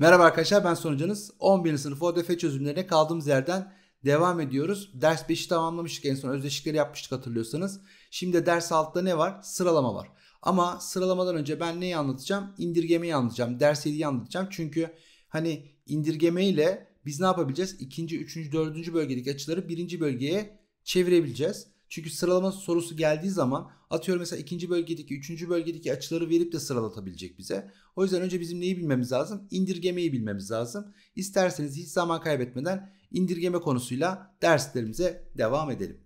Merhaba arkadaşlar ben sonucunuz 11. sınıf ODF çözümlerine kaldığımız yerden devam ediyoruz. Ders 5'i tamamlamıştık en son özdeşlikleri yapmıştık hatırlıyorsanız. Şimdi ders altta ne var? Sıralama var. Ama sıralamadan önce ben neyi anlatacağım? İndirgemeyi anlatacağım. Ders 7'yi anlatacağım. Çünkü hani indirgeme ile biz ne yapabileceğiz? İkinci, üçüncü, dördüncü bölgedeki açıları birinci bölgeye çevirebileceğiz. Çünkü sıralama sorusu geldiği zaman atıyorum mesela ikinci bölgedeki, üçüncü bölgedeki açıları verip de sıralatabilecek bize. O yüzden önce bizim neyi bilmemiz lazım? İndirgemeyi bilmemiz lazım. İsterseniz hiç zaman kaybetmeden indirgeme konusuyla derslerimize devam edelim.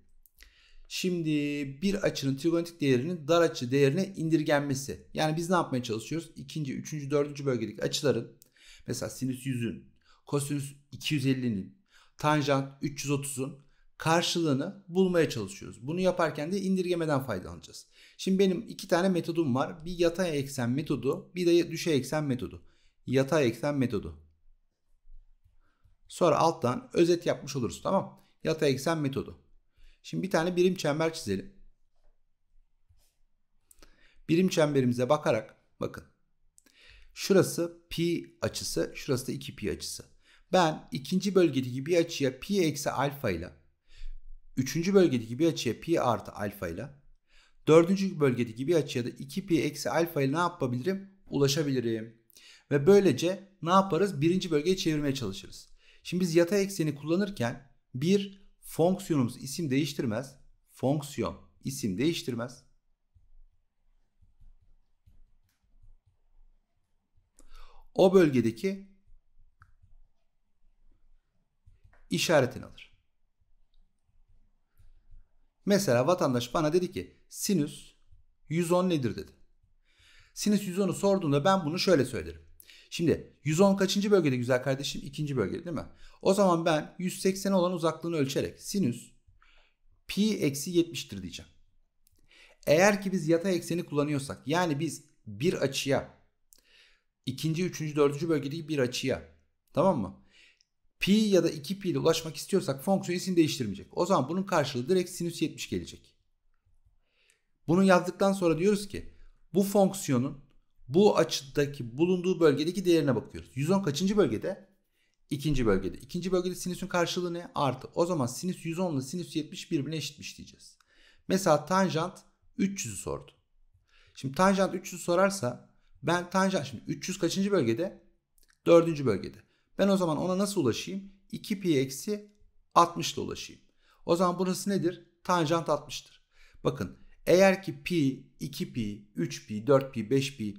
Şimdi bir açının trigonometrik değerinin dar açı değerine indirgenmesi. Yani biz ne yapmaya çalışıyoruz? İkinci, üçüncü, dördüncü bölgedeki açıların mesela sinüs 100'ün, kosinüs 250'nin, tanjant 330'un karşılığını bulmaya çalışıyoruz. Bunu yaparken de indirgemeden faydalanacağız. Şimdi benim iki tane metodum var. Bir yatay eksen metodu, bir de düşey eksen metodu. Yatay eksen metodu. Sonra alttan özet yapmış oluruz tamam. Yatay eksen metodu. Şimdi bir tane birim çember çizelim. Birim çemberimize bakarak bakın. Şurası pi açısı, şurası da 2 pi açısı. Ben ikinci bölgedeki bir açıya pi eksi alfa ile Üçüncü bölgedeki bir açıya pi artı alfa ile dördüncü bölgedeki bir açıya da 2 pi eksi alfa ile ne yapabilirim? Ulaşabilirim. Ve böylece ne yaparız? Birinci bölgeye çevirmeye çalışırız. Şimdi biz yatay ekseni kullanırken bir fonksiyonumuz isim değiştirmez. Fonksiyon isim değiştirmez. O bölgedeki işaretini alır. Mesela vatandaş bana dedi ki sinüs 110 nedir dedi. Sinüs 110'u sorduğunda ben bunu şöyle söylerim. Şimdi 110 kaçıncı bölgede güzel kardeşim? İkinci bölgede değil mi? O zaman ben 180 olan uzaklığını ölçerek sinüs pi eksi 70'tir diyeceğim. Eğer ki biz yatay ekseni kullanıyorsak yani biz bir açıya ikinci, üçüncü, dördüncü bölgedeki bir açıya tamam mı? pi ya da 2 pi ile ulaşmak istiyorsak fonksiyon isim değiştirmeyecek. O zaman bunun karşılığı direkt sinüs 70 gelecek. Bunu yazdıktan sonra diyoruz ki bu fonksiyonun bu açıdaki bulunduğu bölgedeki değerine bakıyoruz. 110 kaçıncı bölgede? İkinci bölgede. İkinci bölgede sinüsün karşılığı ne? Artı. O zaman sinüs 110 ile sinüs 70 birbirine eşitmiş diyeceğiz. Mesela tanjant 300'ü sordu. Şimdi tanjant 300 sorarsa ben tanjant şimdi 300 kaçıncı bölgede? Dördüncü bölgede. Ben o zaman ona nasıl ulaşayım? 2pi eksi 60 ile ulaşayım. O zaman burası nedir? Tanjant 60'tır. Bakın eğer ki pi, 2pi, 3pi, 4pi, 5pi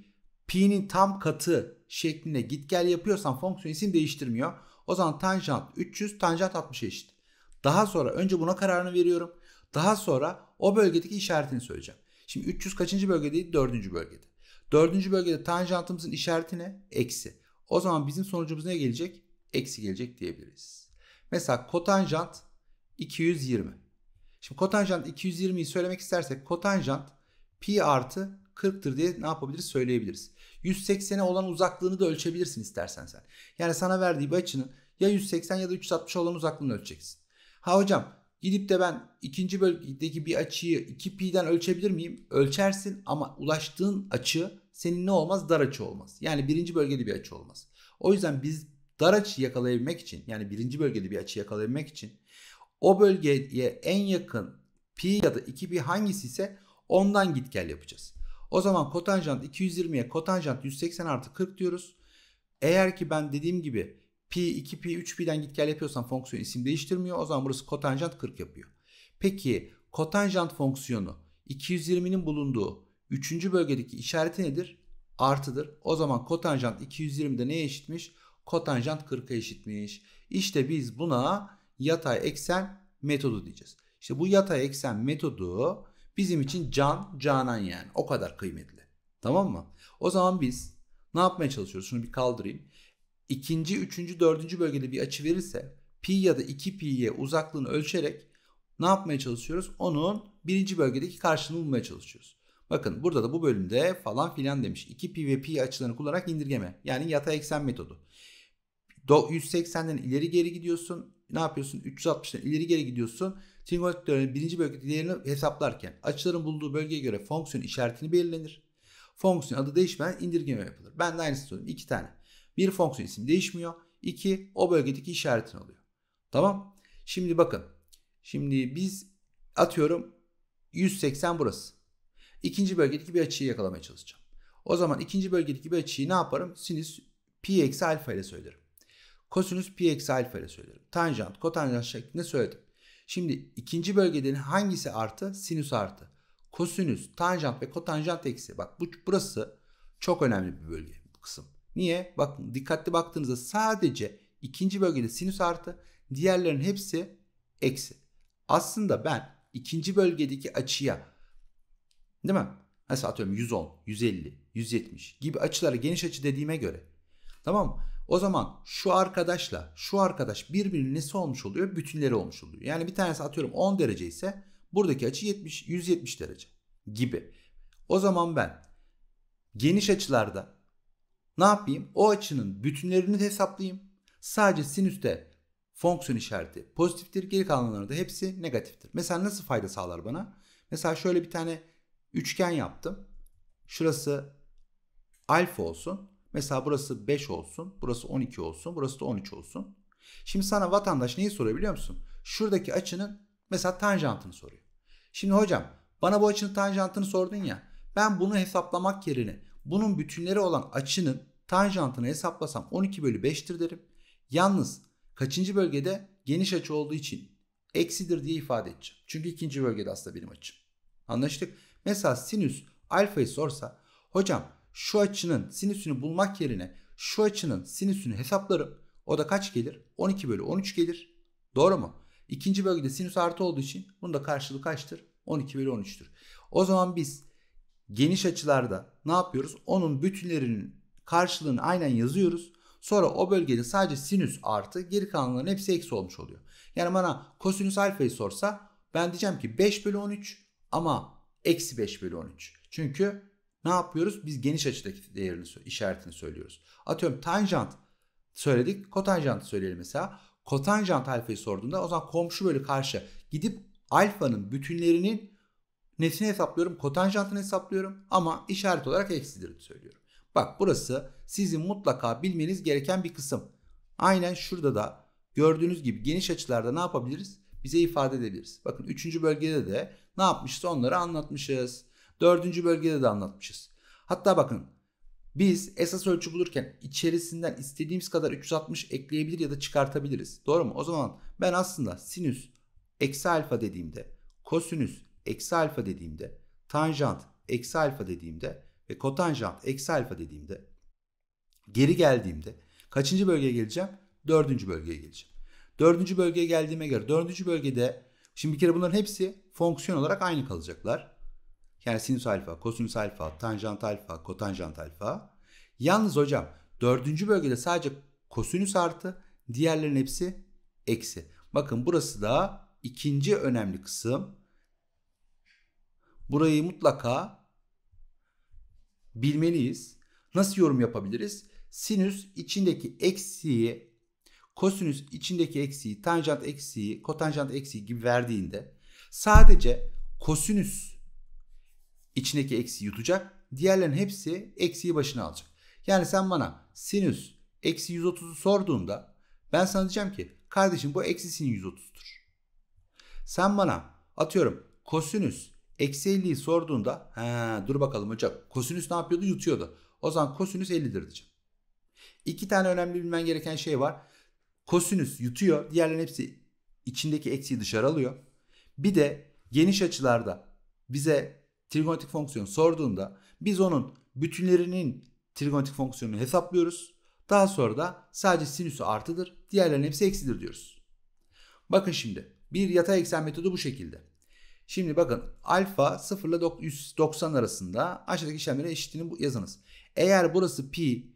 pi'nin tam katı şeklinde git gel yapıyorsan fonksiyon isim değiştirmiyor. O zaman tanjant 300 tanjant 60 eşit. Daha sonra önce buna kararını veriyorum. Daha sonra o bölgedeki işaretini söyleyeceğim. Şimdi 300 kaçıncı bölgedeydi? 4. bölgede. 4. bölgede tanjantımızın işareti ne? Eksi. O zaman bizim sonucumuz ne gelecek? Eksi gelecek diyebiliriz. Mesela kotanjant 220. Şimdi kotanjant 220'yi söylemek istersek kotanjant pi artı 40'tır diye ne yapabiliriz söyleyebiliriz. 180'e olan uzaklığını da ölçebilirsin istersen sen. Yani sana verdiği bir açının ya 180 ya da 360 olan uzaklığını ölçeceksin. Ha hocam gidip de ben ikinci bölgedeki bir açıyı 2 pi'den ölçebilir miyim? Ölçersin ama ulaştığın açı senin ne olmaz? Dar açı olmaz. Yani birinci bölgede bir açı olmaz. O yüzden biz dar açı yakalayabilmek için yani birinci bölgede bir açı yakalayabilmek için o bölgeye en yakın pi ya da 2 pi hangisi ise ondan git gel yapacağız. O zaman kotanjant 220'ye kotanjant 180 artı 40 diyoruz. Eğer ki ben dediğim gibi pi 2 pi 3 pi'den git gel yapıyorsam fonksiyon isim değiştirmiyor. O zaman burası kotanjant 40 yapıyor. Peki kotanjant fonksiyonu 220'nin bulunduğu Üçüncü bölgedeki işareti nedir? Artıdır. O zaman kotanjant 220'de neye eşitmiş? Kotanjant 40'a eşitmiş. İşte biz buna yatay eksen metodu diyeceğiz. İşte bu yatay eksen metodu bizim için can, canan yani. O kadar kıymetli. Tamam mı? O zaman biz ne yapmaya çalışıyoruz? Şunu bir kaldırayım. İkinci, üçüncü, dördüncü bölgede bir açı verirse pi ya da 2pi'ye uzaklığını ölçerek ne yapmaya çalışıyoruz? Onun birinci bölgedeki karşılığını bulmaya çalışıyoruz. Bakın burada da bu bölümde falan filan demiş. 2 pi ve pi açılarını kullanarak indirgeme. Yani yatay eksen metodu. 180'den ileri geri gidiyorsun. Ne yapıyorsun? 360'dan ileri geri gidiyorsun. Trigonometrik birinci bölgedeki değerini hesaplarken açıların bulduğu bölgeye göre fonksiyon işaretini belirlenir. Fonksiyon adı değişmeden indirgeme yapılır. Ben de aynısını söyleyeyim. İki tane. Bir fonksiyon isim değişmiyor. İki o bölgedeki işaretin oluyor. Tamam. Şimdi bakın. Şimdi biz atıyorum 180 burası ikinci bölgedeki bir açıyı yakalamaya çalışacağım. O zaman ikinci bölgedeki bir açıyı ne yaparım? Sinüs pi eksi alfa ile söylerim. Kosinüs pi eksi alfa ile söylerim. Tanjant, kotanjant şeklinde söyledim. Şimdi ikinci bölgeden hangisi artı? Sinüs artı. Kosinüs, tanjant ve kotanjant eksi. Bak bu burası çok önemli bir bölge bu kısım. Niye? Bakın dikkatli baktığınızda sadece ikinci bölgede sinüs artı, diğerlerin hepsi eksi. Aslında ben ikinci bölgedeki açıya Değil mi? Mesela atıyorum 110, 150, 170 gibi açıları geniş açı dediğime göre. Tamam O zaman şu arkadaşla şu arkadaş birbirinin nesi olmuş oluyor? Bütünleri olmuş oluyor. Yani bir tanesi atıyorum 10 derece ise buradaki açı 70, 170 derece gibi. O zaman ben geniş açılarda ne yapayım? O açının bütünlerini hesaplayayım. Sadece sinüste fonksiyon işareti pozitiftir. Geri kalanlarda hepsi negatiftir. Mesela nasıl fayda sağlar bana? Mesela şöyle bir tane üçgen yaptım. Şurası alfa olsun. Mesela burası 5 olsun. Burası 12 olsun. Burası da 13 olsun. Şimdi sana vatandaş neyi soruyor biliyor musun? Şuradaki açının mesela tanjantını soruyor. Şimdi hocam bana bu açının tanjantını sordun ya. Ben bunu hesaplamak yerine bunun bütünleri olan açının tanjantını hesaplasam 12 bölü 5'tir derim. Yalnız kaçıncı bölgede geniş açı olduğu için eksidir diye ifade edeceğim. Çünkü ikinci bölgede aslında benim açım. Anlaştık. Mesela sinüs alfayı sorsa hocam şu açının sinüsünü bulmak yerine şu açının sinüsünü hesaplarım. O da kaç gelir? 12 bölü 13 gelir. Doğru mu? İkinci bölgede sinüs artı olduğu için bunun da karşılığı kaçtır? 12 bölü 13'tür. O zaman biz geniş açılarda ne yapıyoruz? Onun bütünlerinin karşılığını aynen yazıyoruz. Sonra o bölgede sadece sinüs artı geri kalanların hepsi eksi olmuş oluyor. Yani bana kosinüs alfayı sorsa ben diyeceğim ki 5 bölü 13 ama Eksi 5 bölü 13. Çünkü ne yapıyoruz? Biz geniş açıdaki değerini işaretini söylüyoruz. Atıyorum tanjant söyledik. Kotanjantı söyleyelim mesela. Kotanjant alfayı sorduğunda o zaman komşu bölü karşı gidip alfanın bütünlerinin nesini hesaplıyorum? Kotanjantını hesaplıyorum ama işaret olarak eksidir söylüyorum. Bak burası sizin mutlaka bilmeniz gereken bir kısım. Aynen şurada da gördüğünüz gibi geniş açılarda ne yapabiliriz? bize ifade edebiliriz. Bakın üçüncü bölgede de ne yapmışız onları anlatmışız. Dördüncü bölgede de anlatmışız. Hatta bakın biz esas ölçü bulurken içerisinden istediğimiz kadar 360 ekleyebilir ya da çıkartabiliriz. Doğru mu? O zaman ben aslında sinüs eksi alfa dediğimde, kosinüs eksi alfa dediğimde, tanjant eksi alfa dediğimde ve kotanjant eksi alfa dediğimde geri geldiğimde kaçıncı bölgeye geleceğim? Dördüncü bölgeye geleceğim. Dördüncü bölgeye geldiğime göre dördüncü bölgede şimdi bir kere bunların hepsi fonksiyon olarak aynı kalacaklar. Yani sinüs alfa, kosinüs alfa, tanjant alfa, kotanjant alfa. Yalnız hocam dördüncü bölgede sadece kosinüs artı diğerlerin hepsi eksi. Bakın burası da ikinci önemli kısım. Burayı mutlaka bilmeliyiz. Nasıl yorum yapabiliriz? Sinüs içindeki eksiği kosinüs içindeki eksiği, tanjant eksiği, kotanjant eksiği gibi verdiğinde sadece kosinüs içindeki eksiği yutacak. Diğerlerin hepsi eksiği başına alacak. Yani sen bana sinüs eksi 130'u sorduğunda ben sana diyeceğim ki kardeşim bu eksi sin 130'dur. Sen bana atıyorum kosinüs eksi 50'yi sorduğunda he, dur bakalım hocam kosinüs ne yapıyordu yutuyordu. O zaman kosinüs 50'dir diyeceğim. İki tane önemli bilmen gereken şey var. Kosinüs yutuyor. Diğerlerin hepsi içindeki eksiği dışarı alıyor. Bir de geniş açılarda bize trigonometrik fonksiyon sorduğunda biz onun bütünlerinin trigonometrik fonksiyonunu hesaplıyoruz. Daha sonra da sadece sinüsü artıdır. Diğerlerinin hepsi eksidir diyoruz. Bakın şimdi bir yatay eksen metodu bu şekilde. Şimdi bakın alfa 0 ile 190 arasında aşağıdaki işlemlere eşitliğini yazınız. Eğer burası pi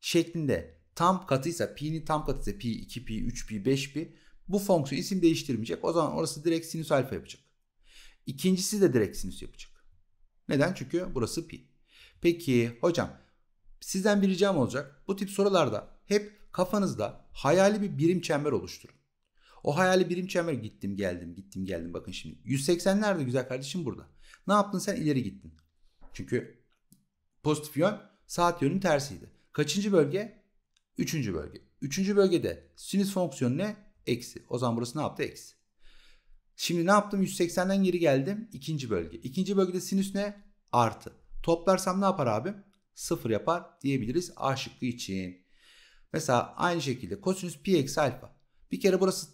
şeklinde tam katıysa pi'nin tam katıysa pi 2 pi 3 pi 5 pi bu fonksiyon isim değiştirmeyecek. O zaman orası direkt sinüs alfa yapacak. İkincisi de direkt sinüs yapacak. Neden? Çünkü burası pi. Peki hocam sizden bir ricam olacak. Bu tip sorularda hep kafanızda hayali bir birim çember oluşturun. O hayali birim çember gittim geldim gittim geldim bakın şimdi. 180 nerede güzel kardeşim burada. Ne yaptın sen ileri gittin. Çünkü pozitif yön saat yönünün tersiydi. Kaçıncı bölge? Üçüncü bölge. Üçüncü bölgede sinüs fonksiyonu ne? Eksi. O zaman burası ne yaptı? Eksi. Şimdi ne yaptım? 180'den geri geldim. İkinci bölge. İkinci bölgede sinüs ne? Artı. Toplarsam ne yapar abim? Sıfır yapar diyebiliriz A şıkkı için. Mesela aynı şekilde kosinüs pi eksi alfa. Bir kere burası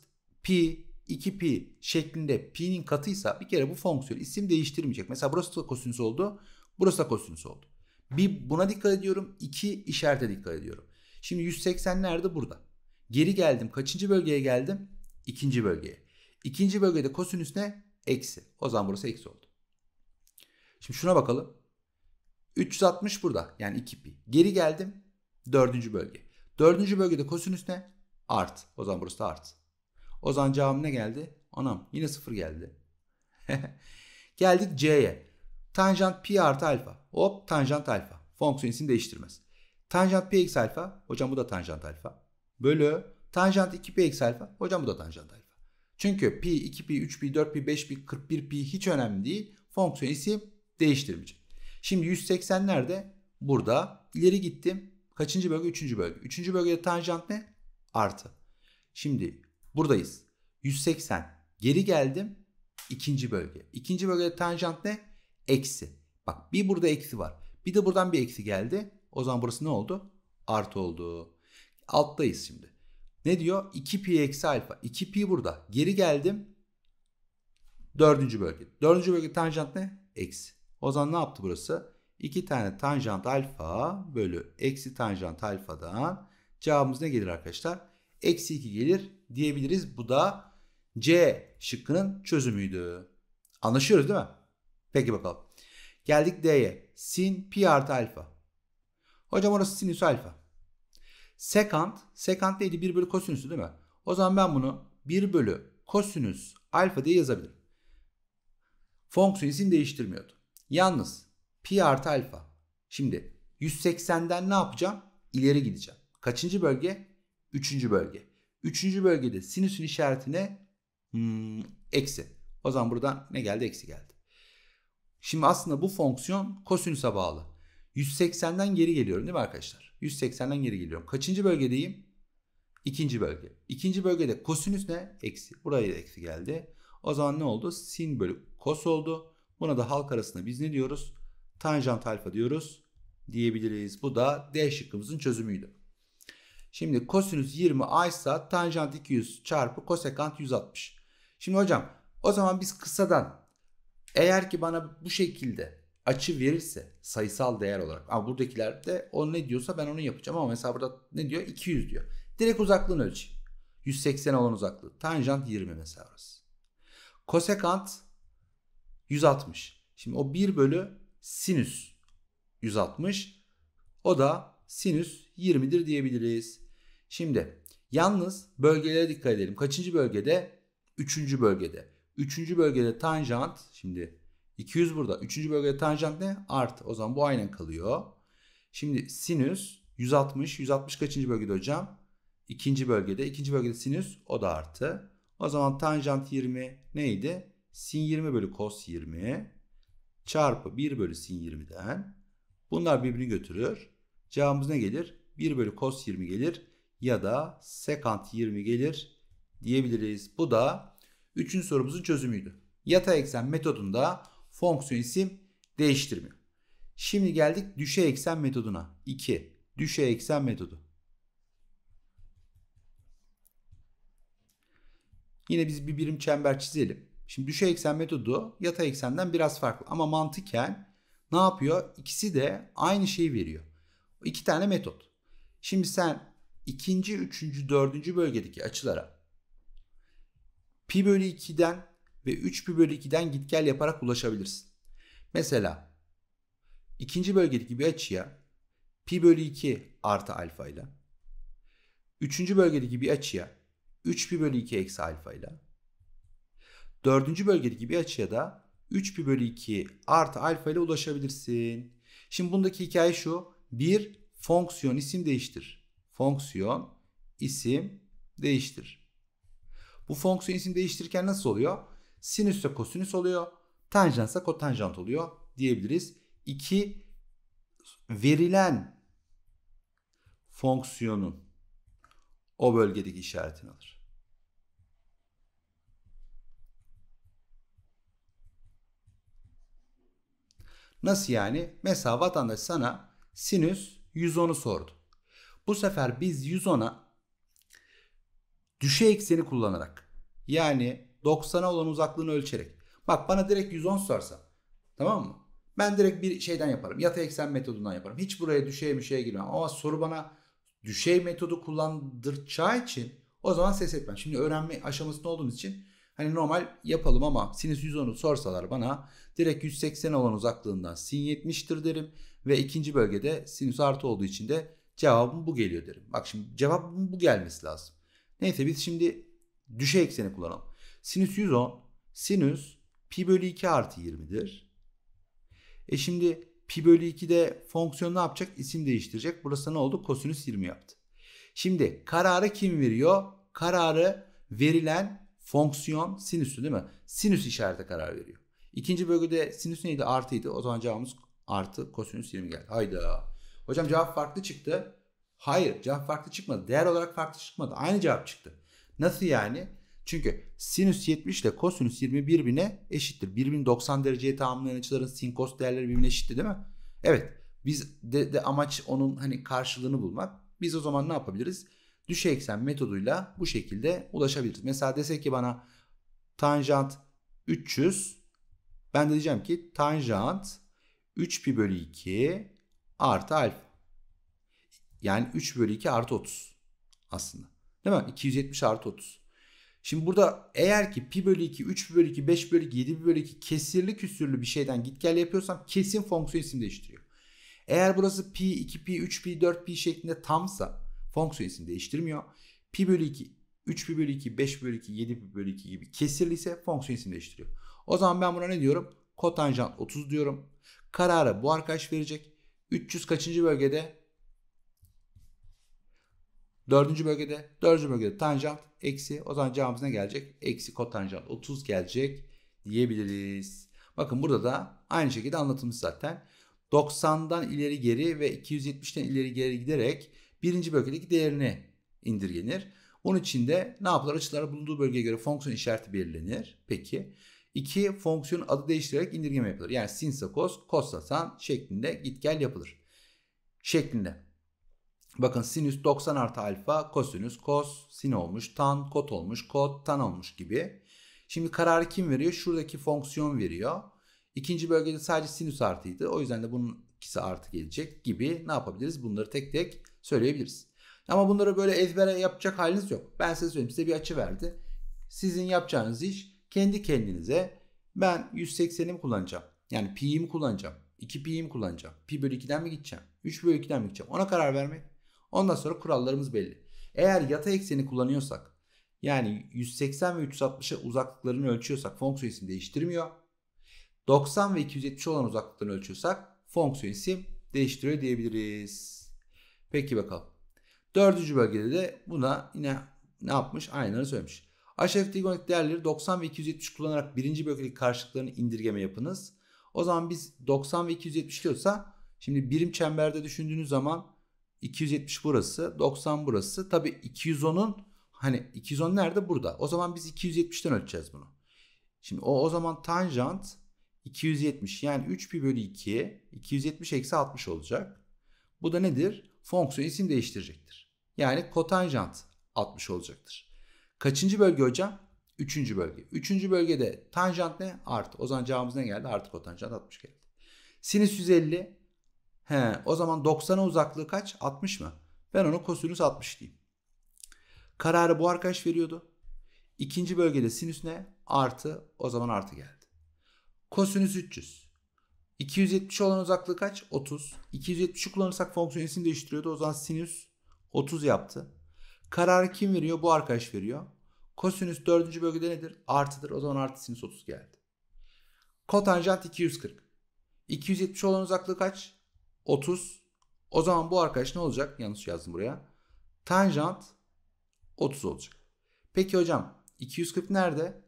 pi 2pi şeklinde pi'nin katıysa bir kere bu fonksiyon isim değiştirmeyecek. Mesela burası da kosinüs oldu. Burası da kosinüs oldu. Bir buna dikkat ediyorum. iki işarete dikkat ediyorum. Şimdi 180 nerede burada. Geri geldim. Kaçıncı bölgeye geldim? İkinci bölgeye. İkinci bölgede kosinüs ne? Eksi. O zaman burası eksi oldu. Şimdi şuna bakalım. 360 burada. Yani 2 pi. Geri geldim. Dördüncü bölge. Dördüncü bölgede kosinüs ne? Art. O zaman burası da art. O zaman cevabım ne geldi? Anam yine sıfır geldi. Geldik C'ye. Tanjant pi artı alfa. Hop tanjant alfa. Fonksiyon isim değiştirmez. Tanjant p eksi alfa. Hocam bu da tanjant alfa. Bölü tanjant 2p eksi alfa. Hocam bu da tanjant alfa. Çünkü pi, 2pi, 3pi, 4pi, 5pi, 41pi hiç önemli değil. Fonksiyon isim değiştirmeyecek. Şimdi 180 nerede? Burada. ileri gittim. Kaçıncı bölge? Üçüncü bölge. Üçüncü bölgede tanjant ne? Artı. Şimdi buradayız. 180. Geri geldim. ikinci bölge. İkinci bölgede tanjant ne? Eksi. Bak bir burada eksi var. Bir de buradan bir eksi geldi. O zaman burası ne oldu? Artı oldu. Alttayız şimdi. Ne diyor? 2pi eksi alfa. 2pi burada. Geri geldim. Dördüncü bölge. Dördüncü bölge tanjant ne? Eksi. O zaman ne yaptı burası? 2 tane tanjant alfa bölü eksi tanjant alfadan cevabımız ne gelir arkadaşlar? Eksi 2 gelir diyebiliriz. Bu da C şıkkının çözümüydü. Anlaşıyoruz değil mi? Peki bakalım. Geldik D'ye. Sin pi artı alfa. Hocam orası sinüs alfa. Sekant, sekant neydi? 1 bölü kosinüsü değil mi? O zaman ben bunu 1 bölü kosinüs alfa diye yazabilirim. Fonksiyon isim değiştirmiyordu. Yalnız pi artı alfa. Şimdi 180'den ne yapacağım? İleri gideceğim. Kaçıncı bölge? Üçüncü bölge. Üçüncü bölgede sinüsün işaretine hmm, eksi. O zaman buradan ne geldi? Eksi geldi. Şimdi aslında bu fonksiyon kosinüse bağlı. 180'den geri geliyorum değil mi arkadaşlar? 180'den geri geliyorum. Kaçıncı bölgedeyim? İkinci bölge. İkinci bölgede kosinüs ne? Eksi. Buraya da eksi geldi. O zaman ne oldu? Sin bölü kos oldu. Buna da halk arasında biz ne diyoruz? Tanjant alfa diyoruz diyebiliriz. Bu da D şıkkımızın çözümüydü. Şimdi kosinüs 20 A ise tanjant 200 çarpı kosekant 160. Şimdi hocam o zaman biz kısadan eğer ki bana bu şekilde açı verirse sayısal değer olarak. Ama de o ne diyorsa ben onu yapacağım ama mesela burada ne diyor? 200 diyor. Direkt uzaklığını ölçeyim. 180 olan uzaklığı. Tanjant 20 mesela orası. Kosekant 160. Şimdi o 1 bölü sinüs 160. O da sinüs 20'dir diyebiliriz. Şimdi yalnız bölgelere dikkat edelim. Kaçıncı bölgede? Üçüncü bölgede. Üçüncü bölgede tanjant şimdi 200 burada. Üçüncü bölgede tanjant ne? Art. O zaman bu aynen kalıyor. Şimdi sinüs 160. 160 kaçıncı bölgede hocam? İkinci bölgede. İkinci bölgede sinüs o da artı. O zaman tanjant 20 neydi? Sin 20 bölü kos 20 çarpı 1 bölü sin 20'den. Bunlar birbirini götürür. Cevabımız ne gelir? 1 bölü kos 20 gelir ya da secant 20 gelir diyebiliriz. Bu da 3. sorumuzun çözümüydü. Yatay eksen metodunda fonksiyon isim değiştirmiyor. Şimdi geldik düşe eksen metoduna. 2. Düşe eksen metodu. Yine biz bir birim çember çizelim. Şimdi düşey eksen metodu yatay eksenden biraz farklı ama mantıken ne yapıyor? İkisi de aynı şeyi veriyor. İki tane metot. Şimdi sen ikinci, üçüncü, dördüncü bölgedeki açılara pi bölü 2'den ve 3 pi bölü 2'den git gel yaparak ulaşabilirsin. Mesela ikinci bölgedeki bir açıya pi bölü 2 artı alfa ile üçüncü bölgedeki bir açıya 3 pi bölü 2 eksi alfa ile dördüncü bölgedeki bir açıya da 3 pi bölü 2 artı alfa ile ulaşabilirsin. Şimdi bundaki hikaye şu. Bir fonksiyon isim değiştir. Fonksiyon isim değiştir. Bu fonksiyon isim değiştirirken nasıl oluyor? Sinüsse kosinüs oluyor. Tanjansa kotanjant oluyor diyebiliriz. 2 verilen fonksiyonun o bölgedeki işaretini alır. Nasıl yani? Mesela vatandaş sana sinüs 110'u sordu. Bu sefer biz 110'a düşey ekseni kullanarak yani 90'a olan uzaklığını ölçerek. Bak bana direkt 110 sorsa. Tamam mı? Ben direkt bir şeyden yaparım. Yatay eksen metodundan yaparım. Hiç buraya düşey bir şeye girmem. Ama soru bana düşey metodu kullandıracağı için o zaman ses etmem. Şimdi öğrenme aşamasında olduğumuz için hani normal yapalım ama sinüs 110'u sorsalar bana direkt 180 olan uzaklığından sin 70'tir derim. Ve ikinci bölgede sinüs artı olduğu için de cevabım bu geliyor derim. Bak şimdi cevabım bu gelmesi lazım. Neyse biz şimdi düşey ekseni kullanalım. Sinüs 110 sinüs pi bölü 2 artı 20'dir. E şimdi pi bölü 2'de fonksiyon ne yapacak? İsim değiştirecek. Burası ne oldu? Kosinüs 20 yaptı. Şimdi kararı kim veriyor? Kararı verilen fonksiyon sinüsü değil mi? Sinüs işareti karar veriyor. İkinci bölgede sinüs neydi? Artıydı. O zaman cevabımız artı kosinüs 20 geldi. Hayda. Hocam cevap farklı çıktı. Hayır cevap farklı çıkmadı. Değer olarak farklı çıkmadı. Aynı cevap çıktı. Nasıl yani? Çünkü sinüs 70 ile kosinüs 21 bin'e eşittir. Birbirini dereceye tamamlayan açıların sin kos değerleri birbirine eşitti değil mi? Evet. Biz de, de amaç onun hani karşılığını bulmak. Biz o zaman ne yapabiliriz? Düşey eksen metoduyla bu şekilde ulaşabiliriz. Mesela desek ki bana tanjant 300 ben de diyeceğim ki tanjant 3 pi bölü 2 artı alfa. Yani 3 bölü 2 artı 30 aslında. Değil mi? 270 artı 30. Şimdi burada eğer ki pi bölü 2, 3 bölü 2, 5 bölü 2, 7 bölü 2 kesirli küsürlü bir şeyden git gel yapıyorsam kesin fonksiyon isim değiştiriyor. Eğer burası pi, 2 pi, 3 pi, 4 pi şeklinde tamsa fonksiyon isim değiştirmiyor. Pi bölü 2, 3 pi bölü 2, 5 bölü 2, 7 pi bölü 2 gibi kesirli ise fonksiyon isim değiştiriyor. O zaman ben buna ne diyorum? Kotanjant 30 diyorum. Kararı bu arkadaş verecek. 300 kaçıncı bölgede? Dördüncü bölgede, dördüncü bölgede tanjant eksi. O zaman cevabımız ne gelecek? Eksi kotanjant 30 gelecek diyebiliriz. Bakın burada da aynı şekilde anlatılmış zaten. 90'dan ileri geri ve 270'ten ileri geri giderek birinci bölgedeki değerini indirgenir. Onun için de ne yapılır? Açılar bulunduğu bölgeye göre fonksiyon işareti belirlenir. Peki. İki fonksiyon adı değiştirerek indirgeme yapılır. Yani sin kos, kos şeklinde git gel yapılır. Şeklinde. Bakın sinüs 90 artı alfa, kosinüs kos, sin olmuş, tan, kot olmuş, kot, tan olmuş gibi. Şimdi kararı kim veriyor? Şuradaki fonksiyon veriyor. İkinci bölgede sadece sinüs artıydı. O yüzden de bunun ikisi artı gelecek gibi ne yapabiliriz? Bunları tek tek söyleyebiliriz. Ama bunları böyle ezbere yapacak haliniz yok. Ben size söyleyeyim size bir açı verdi. Sizin yapacağınız iş kendi kendinize ben 180'imi kullanacağım. Yani pi'imi kullanacağım. 2 pi'imi kullanacağım. Pi bölü 2'den mi gideceğim? 3 bölü 2'den mi gideceğim? Ona karar vermek. Ondan sonra kurallarımız belli. Eğer yatay ekseni kullanıyorsak yani 180 ve 360'a uzaklıklarını ölçüyorsak fonksiyon isim değiştirmiyor. 90 ve 270 olan uzaklıklarını ölçüyorsak fonksiyon isim değiştiriyor diyebiliriz. Peki bakalım. Dördüncü bölgede de buna yine ne yapmış? Aynıları söylemiş. Aşağıdaki trigonometrik değerleri 90 ve 270 kullanarak birinci bölgedeki karşılıklarını indirgeme yapınız. O zaman biz 90 ve 270 diyorsa şimdi birim çemberde düşündüğünüz zaman 270 burası, 90 burası. Tabii 210'un hani 210 nerede? Burada. O zaman biz 270'ten ölçeceğiz bunu. Şimdi o o zaman tanjant 270 yani 3 pi bölü 2 270 eksi 60 olacak. Bu da nedir? Fonksiyon isim değiştirecektir. Yani kotanjant 60 olacaktır. Kaçıncı bölge hocam? Üçüncü bölge. Üçüncü bölgede tanjant ne? Artı. O zaman cevabımız ne geldi? Artı kotanjant 60 geldi. Sinüs 150 He, o zaman 90'a uzaklığı kaç? 60 mı? Ben onu kosinüs 60 diyeyim. Kararı bu arkadaş veriyordu. İkinci bölgede sinüs ne? Artı. O zaman artı geldi. Kosinüs 300. 270 olan uzaklığı kaç? 30. 270'i kullanırsak fonksiyon isim değiştiriyordu. O zaman sinüs 30 yaptı. Kararı kim veriyor? Bu arkadaş veriyor. Kosinüs dördüncü bölgede nedir? Artıdır. O zaman artı sinüs 30 geldi. Kotanjant 240. 270 olan uzaklığı kaç? 30. O zaman bu arkadaş ne olacak? Yanlış yazdım buraya. Tanjant 30 olacak. Peki hocam 240 nerede?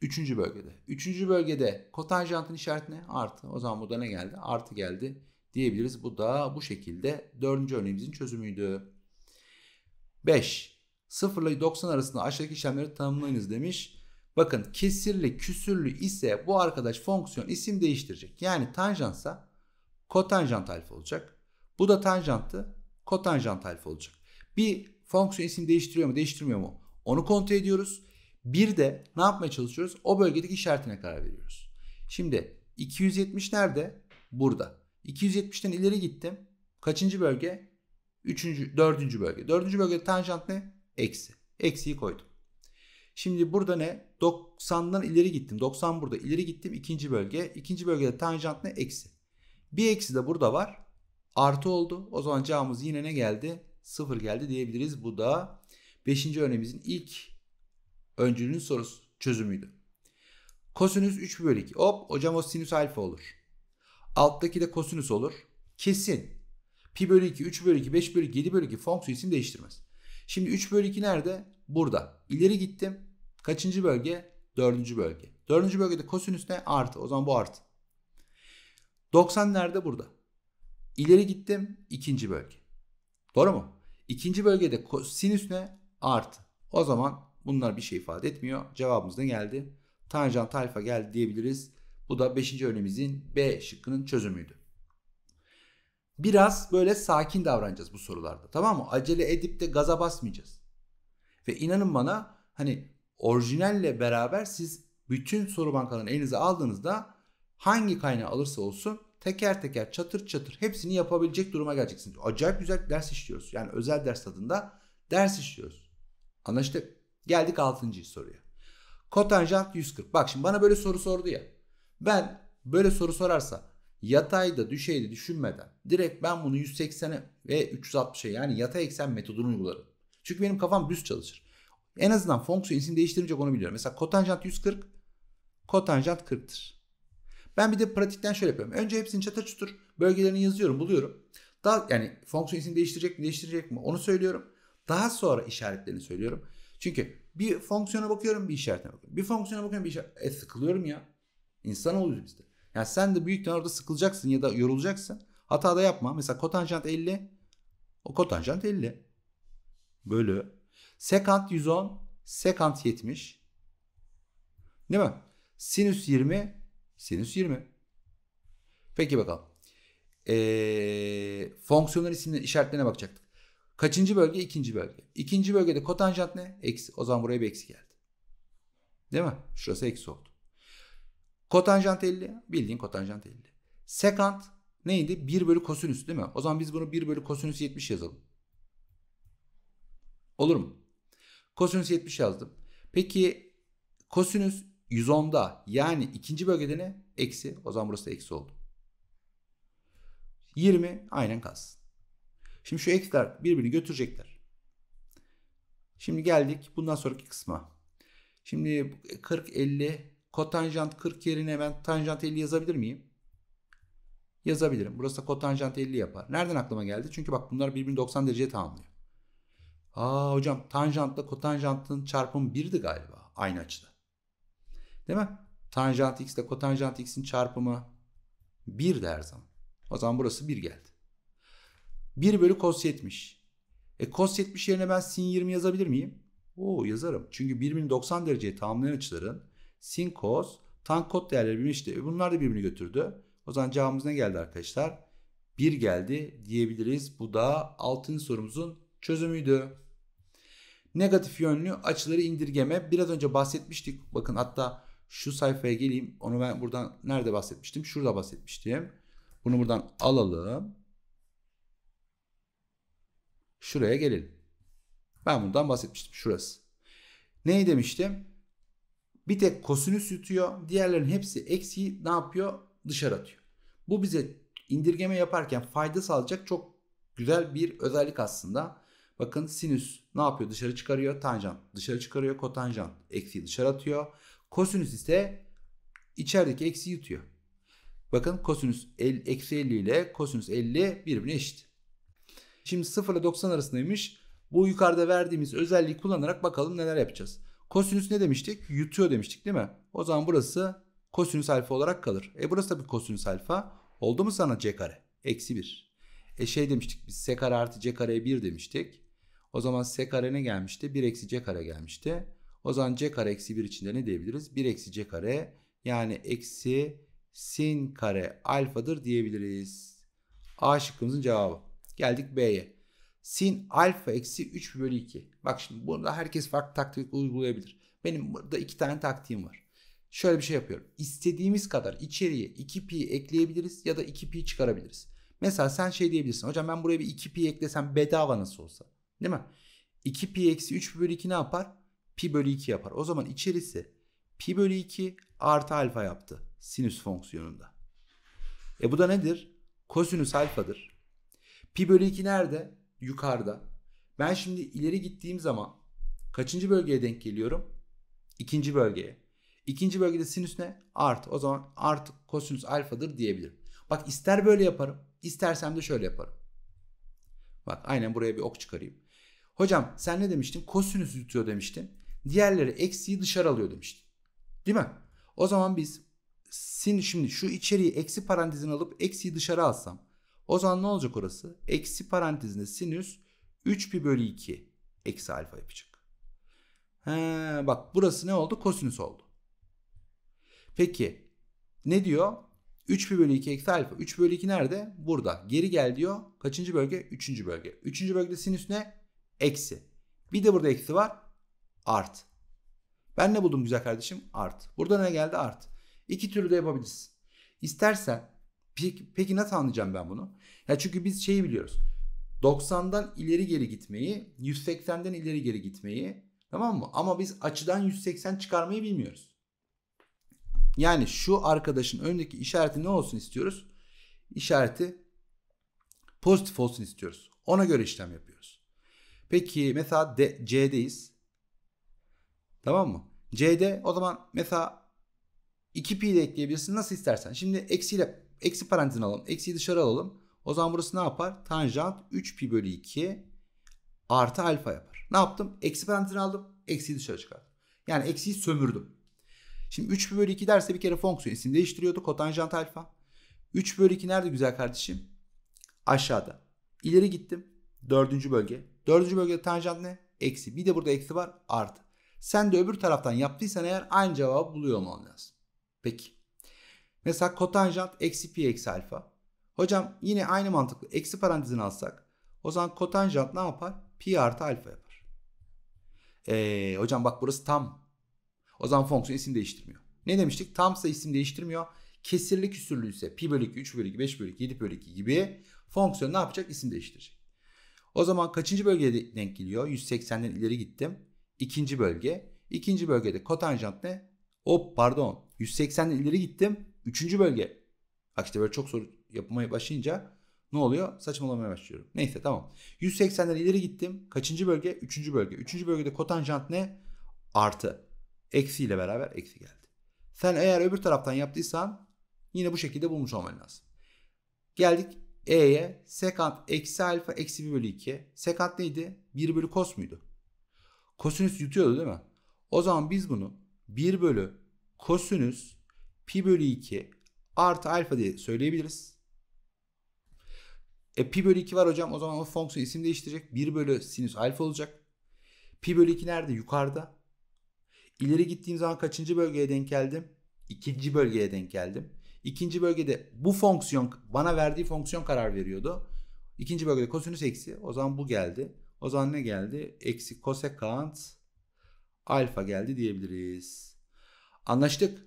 Üçüncü bölgede. Üçüncü bölgede kotanjantın işareti ne? Artı. O zaman bu da ne geldi? Artı geldi diyebiliriz. Bu da bu şekilde dördüncü örneğimizin çözümüydü. 5. 0 ile 90 arasında aşağıdaki işlemleri tanımlayınız demiş. Bakın kesirli küsürlü ise bu arkadaş fonksiyon isim değiştirecek. Yani tanjansa kotanjant alfa olacak. Bu da tanjantı kotanjant alfa olacak. Bir fonksiyon isim değiştiriyor mu değiştirmiyor mu onu kontrol ediyoruz. Bir de ne yapmaya çalışıyoruz? O bölgedeki işaretine karar veriyoruz. Şimdi 270 nerede? Burada. 270'ten ileri gittim. Kaçıncı bölge? Üçüncü, dördüncü bölge. Dördüncü bölgede tanjant ne? Eksi. Eksiyi koydum. Şimdi burada ne? 90'dan ileri gittim. 90 burada. İleri gittim. ikinci bölge. İkinci bölgede tanjant ne? Eksi. Bir eksi de burada var. Artı oldu. O zaman C'miz yine ne geldi? Sıfır geldi diyebiliriz. Bu da 5. örneğimizin ilk öncülünün sorusu çözümüydü. Kosinüs 3 bölü 2. Hop hocam o sinüs alfa olur. Alttaki de kosinüs olur. Kesin. Pi bölü 2, 3 bölü 2, 5 bölü 2, 7 bölü 2 fonksiyon isim değiştirmez. Şimdi 3 bölü 2 nerede? Burada. İleri gittim. Kaçıncı bölge? Dördüncü bölge. Dördüncü bölgede kosinüs ne? Artı. O zaman bu artı. 90'larda burada. İleri gittim ikinci bölge. Doğru mu? İkinci bölgede sinüs ne? Artı. O zaman bunlar bir şey ifade etmiyor. Cevabımız ne geldi? Tanjant alfa geldi diyebiliriz. Bu da 5. örneğimizin B şıkkının çözümüydü. Biraz böyle sakin davranacağız bu sorularda tamam mı? Acele edip de gaza basmayacağız. Ve inanın bana hani orijinalle beraber siz bütün soru bankalarını elinize aldığınızda hangi kaynağı alırsa olsun teker teker çatır çatır hepsini yapabilecek duruma geleceksiniz. Acayip güzel ders işliyoruz. Yani özel ders tadında ders işliyoruz. Anlaştık. Geldik 6. soruya. Kotanjant 140. Bak şimdi bana böyle soru sordu ya. Ben böyle soru sorarsa yatayda düşeyde düşünmeden direkt ben bunu 180'e ve 360'a yani yatay eksen metodunu uygularım. Çünkü benim kafam düz çalışır. En azından fonksiyon isim değiştirince onu biliyorum. Mesela kotanjant 140, kotanjant 40'tır. Ben bir de pratikten şöyle yapıyorum. Önce hepsini çatır çutur bölgelerini yazıyorum, buluyorum. Daha yani fonksiyon ismini değiştirecek mi, değiştirecek mi onu söylüyorum. Daha sonra işaretlerini söylüyorum. Çünkü bir fonksiyona bakıyorum, bir işaretine bakıyorum. Bir fonksiyona bakıyorum, bir işaret. E sıkılıyorum ya. İnsan oluyoruz biz de. Yani sen de büyük orada sıkılacaksın ya da yorulacaksın. Hata da yapma. Mesela kotanjant 50. O kotanjant 50. Bölü. Sekant 110. Sekant 70. Değil mi? Sinüs 20. Sinüs 20. Peki bakalım. Ee, fonksiyonel isimler işaretlerine bakacaktık. Kaçıncı bölge? İkinci bölge. İkinci bölgede kotanjant ne? Eksi. O zaman buraya bir eksi geldi. Değil mi? Şurası eksi oldu. Kotanjant 50. Bildiğin kotanjant 50. Sekant neydi? 1 bölü kosinüs değil mi? O zaman biz bunu 1 bölü kosinüs 70 yazalım. Olur mu? Kosinüs 70 yazdım. Peki kosinüs 110'da yani ikinci bölgede ne? Eksi. O zaman burası da eksi oldu. 20 aynen kalsın. Şimdi şu eksiler birbirini götürecekler. Şimdi geldik bundan sonraki kısma. Şimdi 40 50 kotanjant 40 yerine ben tanjant 50 yazabilir miyim? Yazabilirim. Burası da kotanjant 50 yapar. Nereden aklıma geldi? Çünkü bak bunlar birbirini 90 dereceye tamamlıyor. Aa hocam tanjantla kotanjantın çarpımı 1'di galiba aynı açıda. Değil mi? Tanjant x ile kotanjant x'in çarpımı 1 der zaman. O zaman burası 1 geldi. 1 bölü cos 70. E cos 70 yerine ben sin 20 yazabilir miyim? Oo yazarım. Çünkü birbirinin 90 dereceye tamamlayan açıların sin cos, tan kot değerleri birleşti. E bunlar da birbirini götürdü. O zaman cevabımız ne geldi arkadaşlar? 1 geldi diyebiliriz. Bu da 6. sorumuzun çözümüydü. Negatif yönlü açıları indirgeme. Biraz önce bahsetmiştik. Bakın hatta şu sayfaya geleyim. Onu ben buradan nerede bahsetmiştim? Şurada bahsetmiştim. Bunu buradan alalım. Şuraya gelelim. Ben bundan bahsetmiştim. Şurası. Neyi demiştim? Bir tek kosinüs yutuyor. Diğerlerin hepsi eksiği ne yapıyor? Dışarı atıyor. Bu bize indirgeme yaparken fayda sağlayacak çok güzel bir özellik aslında. Bakın sinüs ne yapıyor? Dışarı çıkarıyor tanjant. Dışarı çıkarıyor kotanjant. Eksiği dışarı atıyor. Kosinüs ise içerideki eksi yutuyor. Bakın kosinüs el, eksi 50 ile kosinüs 50 birbirine eşit. Şimdi 0 ile 90 arasındaymış. Bu yukarıda verdiğimiz özelliği kullanarak bakalım neler yapacağız. Kosinüs ne demiştik? Yutuyor demiştik değil mi? O zaman burası kosinüs alfa olarak kalır. E burası da bir kosinüs alfa. Oldu mu sana c kare? Eksi 1. E şey demiştik biz s kare artı c kareye 1 demiştik. O zaman s kare ne gelmişti? 1 eksi c kare gelmişti. O zaman c kare eksi 1 içinde ne diyebiliriz? 1 eksi c kare yani eksi sin kare alfadır diyebiliriz. A şıkkımızın cevabı. Geldik B'ye. Sin alfa eksi 3 bölü 2. Bak şimdi burada herkes farklı taktik uygulayabilir. Benim burada iki tane taktiğim var. Şöyle bir şey yapıyorum. İstediğimiz kadar içeriye 2pi ekleyebiliriz ya da 2pi çıkarabiliriz. Mesela sen şey diyebilirsin. Hocam ben buraya bir 2pi eklesem bedava nasıl olsa. Değil mi? 2pi eksi 3 bölü 2 ne yapar? pi bölü 2 yapar. O zaman içerisi pi bölü 2 artı alfa yaptı sinüs fonksiyonunda. E bu da nedir? Kosinüs alfadır. Pi bölü 2 nerede? Yukarıda. Ben şimdi ileri gittiğim zaman kaçıncı bölgeye denk geliyorum? İkinci bölgeye. İkinci bölgede sinüs ne? Artı. O zaman artı kosinüs alfadır diyebilirim. Bak ister böyle yaparım. istersem de şöyle yaparım. Bak aynen buraya bir ok çıkarayım. Hocam sen ne demiştin? Kosinüs yutuyor demiştin. Diğerleri eksiyi dışarı alıyor demişti. Değil mi? O zaman biz sin şimdi şu içeriği eksi parantezine alıp eksiyi dışarı alsam. O zaman ne olacak orası? Eksi parantezinde sinüs 3 pi bölü 2 eksi alfa yapacak. He, bak burası ne oldu? Kosinüs oldu. Peki ne diyor? 3 pi bölü 2 eksi alfa. 3 bölü 2 nerede? Burada. Geri gel diyor. Kaçıncı bölge? Üçüncü bölge. Üçüncü bölgede sinüs ne? Eksi. Bir de burada eksi var. Art. Ben ne buldum güzel kardeşim? Art. Burada ne geldi? Art. İki türlü de yapabiliriz. İstersen peki, peki nasıl anlayacağım ben bunu? Ya çünkü biz şeyi biliyoruz. 90'dan ileri geri gitmeyi, 180'den ileri geri gitmeyi tamam mı? Ama biz açıdan 180 çıkarmayı bilmiyoruz. Yani şu arkadaşın önündeki işareti ne olsun istiyoruz? İşareti pozitif olsun istiyoruz. Ona göre işlem yapıyoruz. Peki mesela D, C'deyiz. Tamam mı? C'de o zaman mesela 2pi de ekleyebilirsin nasıl istersen. Şimdi eksiyle eksi parantezini alalım. Eksiyi dışarı alalım. O zaman burası ne yapar? Tanjant 3pi bölü 2 artı alfa yapar. Ne yaptım? Eksi parantezini aldım. Eksiyi dışarı çıkardım. Yani eksiyi sömürdüm. Şimdi 3 bölü 2 derse bir kere fonksiyon isim değiştiriyordu. Kotanjant alfa. 3 bölü 2 nerede güzel kardeşim? Aşağıda. İleri gittim. Dördüncü bölge. Dördüncü bölgede tanjant ne? Eksi. Bir de burada eksi var. Artı. Sen de öbür taraftan yaptıysan eğer aynı cevabı buluyor olman lazım. Peki. Mesela kotanjant eksi pi eksi alfa. Hocam yine aynı mantıklı. Eksi parantezini alsak o zaman kotanjant ne yapar? Pi artı alfa yapar. Ee, hocam bak burası tam. O zaman fonksiyon isim değiştirmiyor. Ne demiştik? Tamsa isim değiştirmiyor. Kesirli küsürlü ise pi bölü 2, 3 bölü 2, 5 bölü 2, 7 bölü 2 gibi fonksiyon ne yapacak? İsim değiştirecek. O zaman kaçıncı bölgeye denk geliyor? 180'den ileri gittim ikinci bölge. İkinci bölgede kotanjant ne? Hop pardon 180 ileri gittim. Üçüncü bölge. Bak işte böyle çok soru yapmaya başlayınca ne oluyor? Saçmalamaya başlıyorum. Neyse tamam. 180 ileri gittim. Kaçıncı bölge? Üçüncü bölge. Üçüncü bölgede kotanjant ne? Artı. Eksi ile beraber eksi geldi. Sen eğer öbür taraftan yaptıysan yine bu şekilde bulmuş olman lazım. Geldik E'ye. Sekant eksi alfa eksi 1 bölü 2. Sekant neydi? 1 bölü kos muydu? Kosinüs yutuyordu değil mi? O zaman biz bunu 1 bölü kosinüs pi bölü 2 artı alfa diye söyleyebiliriz. E pi bölü 2 var hocam o zaman o fonksiyon isim değiştirecek. 1 bölü sinüs alfa olacak. Pi bölü 2 nerede? Yukarıda. İleri gittiğim zaman kaçıncı bölgeye denk geldim? İkinci bölgeye denk geldim. İkinci bölgede bu fonksiyon bana verdiği fonksiyon karar veriyordu. İkinci bölgede kosinüs eksi o zaman bu geldi. O zaman ne geldi? Eksi kosekant alfa geldi diyebiliriz. Anlaştık.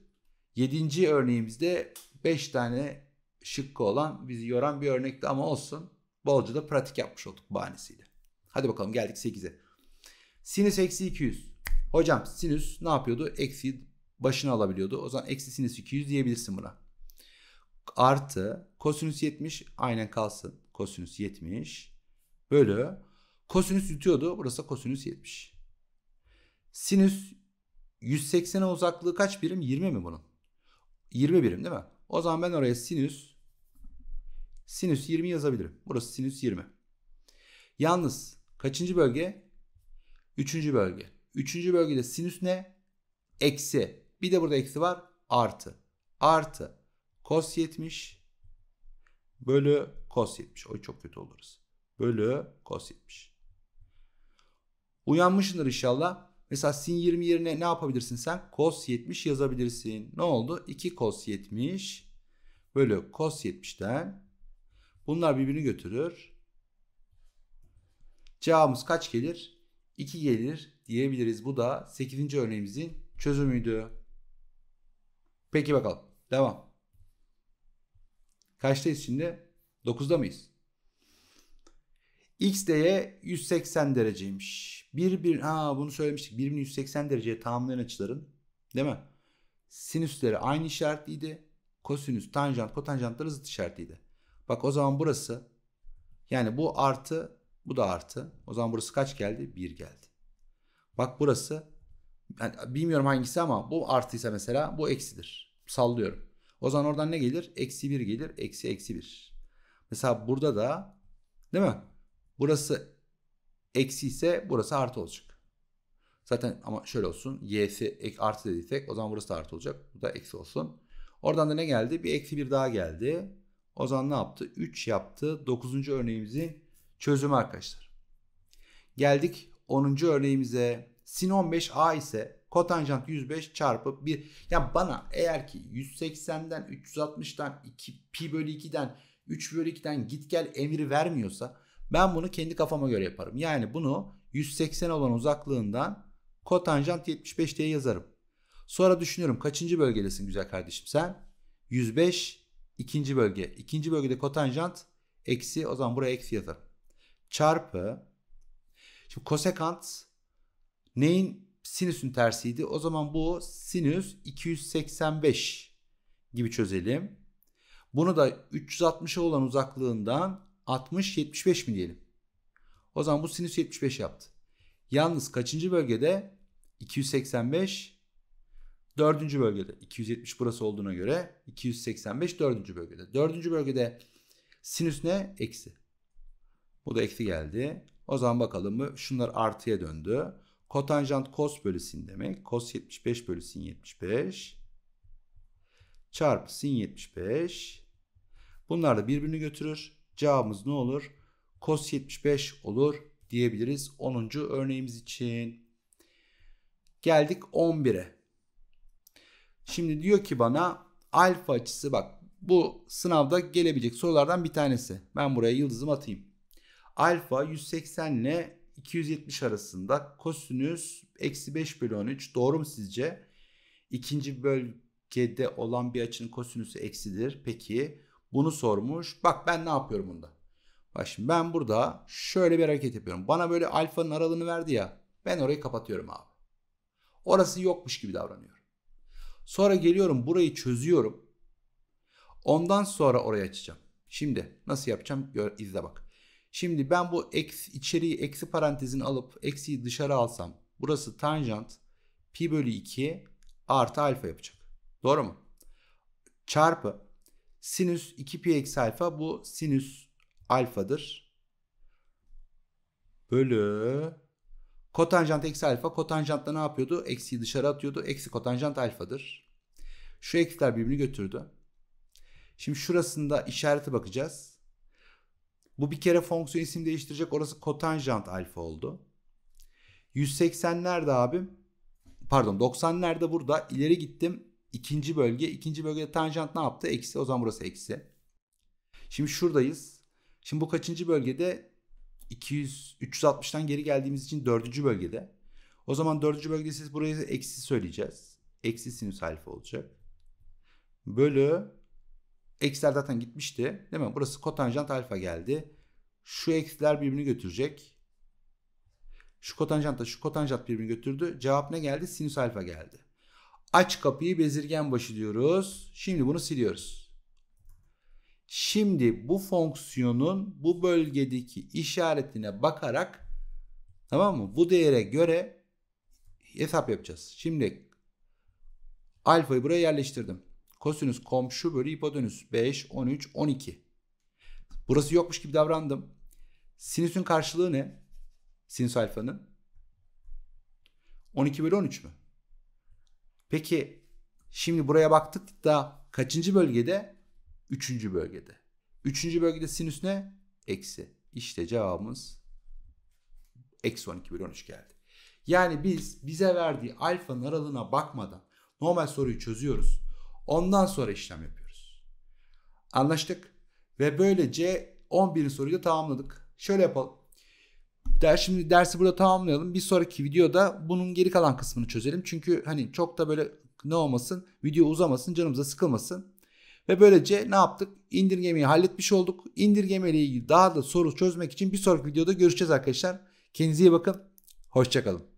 Yedinci örneğimizde 5 tane şıkkı olan bizi yoran bir örnekti ama olsun. Bolca da pratik yapmış olduk bahanesiyle. Hadi bakalım geldik 8'e. Sinüs eksi 200. Hocam sinüs ne yapıyordu? Eksi başına alabiliyordu. O zaman eksi sinüs 200 diyebilirsin buna. Artı kosinüs 70 aynen kalsın. Kosinüs 70 bölü Kosinüs yutuyordu. Burası kosinüs 70. Sinüs 180'e uzaklığı kaç birim? 20 mi bunun? 20 birim değil mi? O zaman ben oraya sinüs sinüs 20 yazabilirim. Burası sinüs 20. Yalnız kaçıncı bölge? Üçüncü bölge. Üçüncü bölgede sinüs ne? Eksi. Bir de burada eksi var. Artı. Artı. Kos 70 bölü kos 70. Oy çok kötü oluruz. Bölü kos 70. Uyanmışsındır inşallah. Mesela sin 20 yerine ne yapabilirsin sen? Cos 70 yazabilirsin. Ne oldu? 2 cos 70 bölü cos 70'ten. Bunlar birbirini götürür. Cevabımız kaç gelir? 2 gelir diyebiliriz. Bu da 8. örneğimizin çözümüydü. Peki bakalım. Devam. Kaçtayız şimdi? 9'da mıyız? X de 180 dereceymiş. Bir bir ha bunu söylemiştik. Birbirini 180 dereceye tamamlayan açıların değil mi? Sinüsleri aynı işaretliydi. Kosinüs, tanjant, kotanjantları zıt işaretliydi. Bak o zaman burası yani bu artı bu da artı. O zaman burası kaç geldi? 1 geldi. Bak burası yani bilmiyorum hangisi ama bu artıysa mesela bu eksidir. Sallıyorum. O zaman oradan ne gelir? Eksi 1 gelir. Eksi eksi 1. Mesela burada da değil mi? Burası eksi ise burası artı olacak. Zaten ama şöyle olsun. Y'si artı dediysek o zaman burası da artı olacak. Bu da eksi olsun. Oradan da ne geldi? Bir eksi bir daha geldi. O zaman ne yaptı? 3 yaptı. 9. örneğimizin çözümü arkadaşlar. Geldik 10. örneğimize. Sin 15A ise kotanjant 105 çarpı 1. Ya yani bana eğer ki 180'den 360'dan 2 pi bölü 2'den 3 bölü 2'den git gel emri vermiyorsa ben bunu kendi kafama göre yaparım. Yani bunu 180 olan uzaklığından kotanjant 75 diye yazarım. Sonra düşünüyorum kaçıncı bölgedesin güzel kardeşim sen? 105 ikinci bölge. İkinci bölgede kotanjant eksi o zaman buraya eksi yazarım. Çarpı şimdi kosekant neyin sinüsün tersiydi? O zaman bu sinüs 285 gibi çözelim. Bunu da 360'a olan uzaklığından 60 75 mi diyelim? O zaman bu sinüs 75 yaptı. Yalnız kaçıncı bölgede? 285 Dördüncü bölgede 270 burası olduğuna göre 285 dördüncü bölgede. Dördüncü bölgede sinüs ne? Eksi. Bu da eksi geldi. O zaman bakalım mı? Şunlar artıya döndü. Kotanjant kos bölü sin demek. Kos 75 bölü sin 75. Çarpı sin 75. Bunlar da birbirini götürür. Cevabımız ne olur? Cos 75 olur diyebiliriz 10. örneğimiz için. Geldik 11'e. Şimdi diyor ki bana alfa açısı bak bu sınavda gelebilecek sorulardan bir tanesi. Ben buraya yıldızımı atayım. Alfa 180 ile 270 arasında kosinüs eksi 5 bölü 13 doğru mu sizce? İkinci bölgede olan bir açının kosinüsü eksidir. Peki bunu sormuş. Bak ben ne yapıyorum bunda? Bak şimdi ben burada şöyle bir hareket yapıyorum. Bana böyle alfanın aralığını verdi ya. Ben orayı kapatıyorum abi. Orası yokmuş gibi davranıyorum. Sonra geliyorum burayı çözüyorum. Ondan sonra orayı açacağım. Şimdi nasıl yapacağım? Gör, izle bak. Şimdi ben bu eksi, içeriği eksi parantezini alıp eksiyi dışarı alsam. Burası tanjant pi bölü 2 artı alfa yapacak. Doğru mu? Çarpı Sinüs 2pi eksi alfa bu sinüs alfadır. Bölü kotanjant eksi alfa kotanjantta ne yapıyordu? Eksiyi dışarı atıyordu. Eksi kotanjant alfadır. Şu eksiler birbirini götürdü. Şimdi şurasında işareti bakacağız. Bu bir kere fonksiyon isim değiştirecek. Orası kotanjant alfa oldu. 180 nerede abim? Pardon 90 nerede burada? İleri gittim ikinci bölge. İkinci bölgede tanjant ne yaptı? Eksi. O zaman burası eksi. Şimdi şuradayız. Şimdi bu kaçıncı bölgede? 200, 360'tan geri geldiğimiz için dördüncü bölgede. O zaman dördüncü bölgede siz buraya eksi söyleyeceğiz. Eksi sinüs alfa olacak. Bölü eksiler zaten gitmişti. Değil mi? Burası kotanjant alfa geldi. Şu eksiler birbirini götürecek. Şu kotanjant da şu kotanjant birbirini götürdü. Cevap ne geldi? Sinüs alfa geldi. Aç kapıyı bezirgen başı diyoruz. Şimdi bunu siliyoruz. Şimdi bu fonksiyonun bu bölgedeki işaretine bakarak tamam mı? Bu değere göre hesap yapacağız. Şimdi alfayı buraya yerleştirdim. Kosinüs komşu bölü hipotenüs 5, 13, 12. Burası yokmuş gibi davrandım. Sinüsün karşılığı ne? Sinüs alfanın. 12 bölü 13 mü? Peki şimdi buraya baktık da kaçıncı bölgede? Üçüncü bölgede. Üçüncü bölgede sinüs ne? Eksi. İşte cevabımız eksi 12 bölü 13 geldi. Yani biz bize verdiği alfa aralığına bakmadan normal soruyu çözüyoruz. Ondan sonra işlem yapıyoruz. Anlaştık. Ve böylece 11. soruyu da tamamladık. Şöyle yapalım. Der, şimdi dersi burada tamamlayalım. Bir sonraki videoda bunun geri kalan kısmını çözelim. Çünkü hani çok da böyle ne olmasın video uzamasın canımıza sıkılmasın. Ve böylece ne yaptık? İndirgemeyi halletmiş olduk. İndirgeme ile ilgili daha da soru çözmek için bir sonraki videoda görüşeceğiz arkadaşlar. Kendinize iyi bakın. Hoşçakalın.